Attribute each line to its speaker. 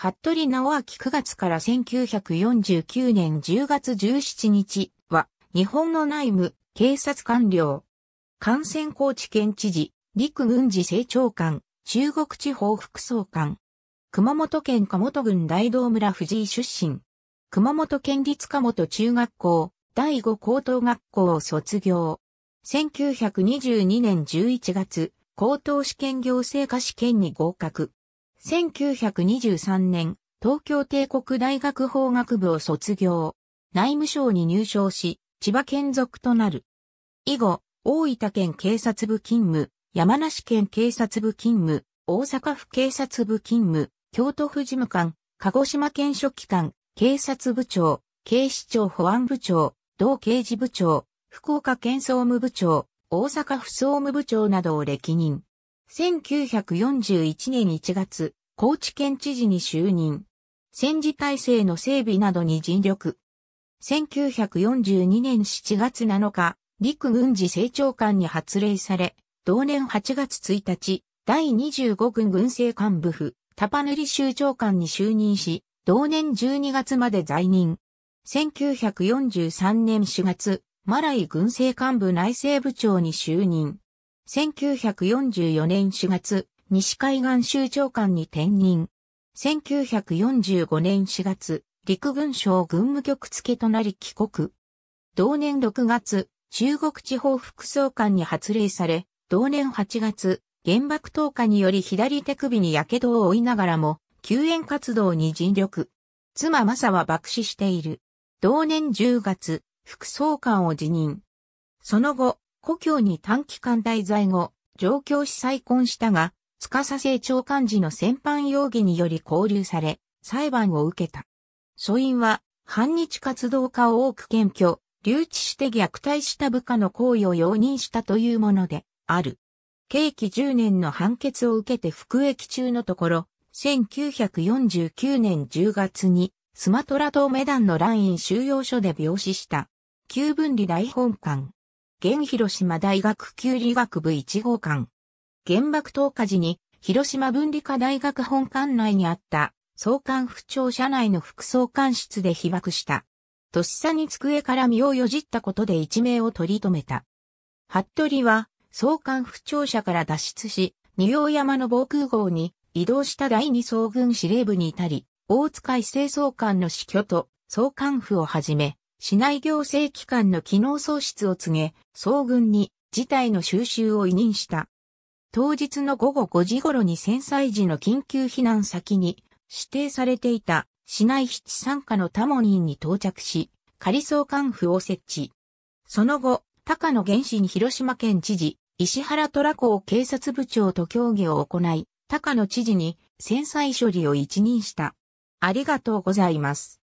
Speaker 1: 服部直明9月から1949年10月17日は、日本の内務、警察官僚、感染高知県知事、陸軍事政長官、中国地方副総監、熊本県加本郡大道村藤井出身、熊本県立加本中学校、第五高等学校を卒業。1922年11月、高等試験行政科試験に合格。1923年、東京帝国大学法学部を卒業。内務省に入省し、千葉県属となる。以後、大分県警察部勤務、山梨県警察部勤務、大阪府警察部勤務、京都府事務官、鹿児島県書記官、警察部長、警視庁保安部長、同刑事部長、福岡県総務部長、大阪府総務部長などを歴任。1941年1月、高知県知事に就任。戦時体制の整備などに尽力。1942年7月7日、陸軍事政長官に発令され、同年8月1日、第25軍軍政幹部府、タパヌリ州長官に就任し、同年12月まで在任。1943年4月、マライ軍政幹部内政部長に就任。1944年4月、西海岸州長官に転任。1945年4月、陸軍省軍務局付となり帰国。同年6月、中国地方副総監に発令され、同年8月、原爆投下により左手首に火傷を負いながらも、救援活動に尽力。妻マサは爆死している。同年10月、副総監を辞任。その後、故郷に短期間滞在後、上京し再婚したが、司政長官時の戦犯容疑により拘留され、裁判を受けた。素因は、反日活動家を多く検挙、留置して虐待した部下の行為を容認したというもので、ある。刑期10年の判決を受けて服役中のところ、1949年10月に、スマトラ島メダンのライン収容所で病死した。旧分離大本館。現広島大学旧理学部1号館。原爆投下時に、広島文理科大学本館内にあった、総監府庁舎内の副総監室で被爆した。とっさに机から身をよじったことで一命を取り留めた。服部は、総監府庁舎から脱出し、二大山の防空壕に移動した第二総軍司令部に至り、大塚伊勢総監の死去と、総監府をはじめ、市内行政機関の機能喪失を告げ、総軍に事態の収集を委任した。当日の午後5時頃に戦災時の緊急避難先に指定されていた市内七参加のタモニンに到着し、仮相官府を設置。その後、高野原市に広島県知事、石原虎子を警察部長と協議を行い、高野知事に戦災処理を一任した。ありがとうございます。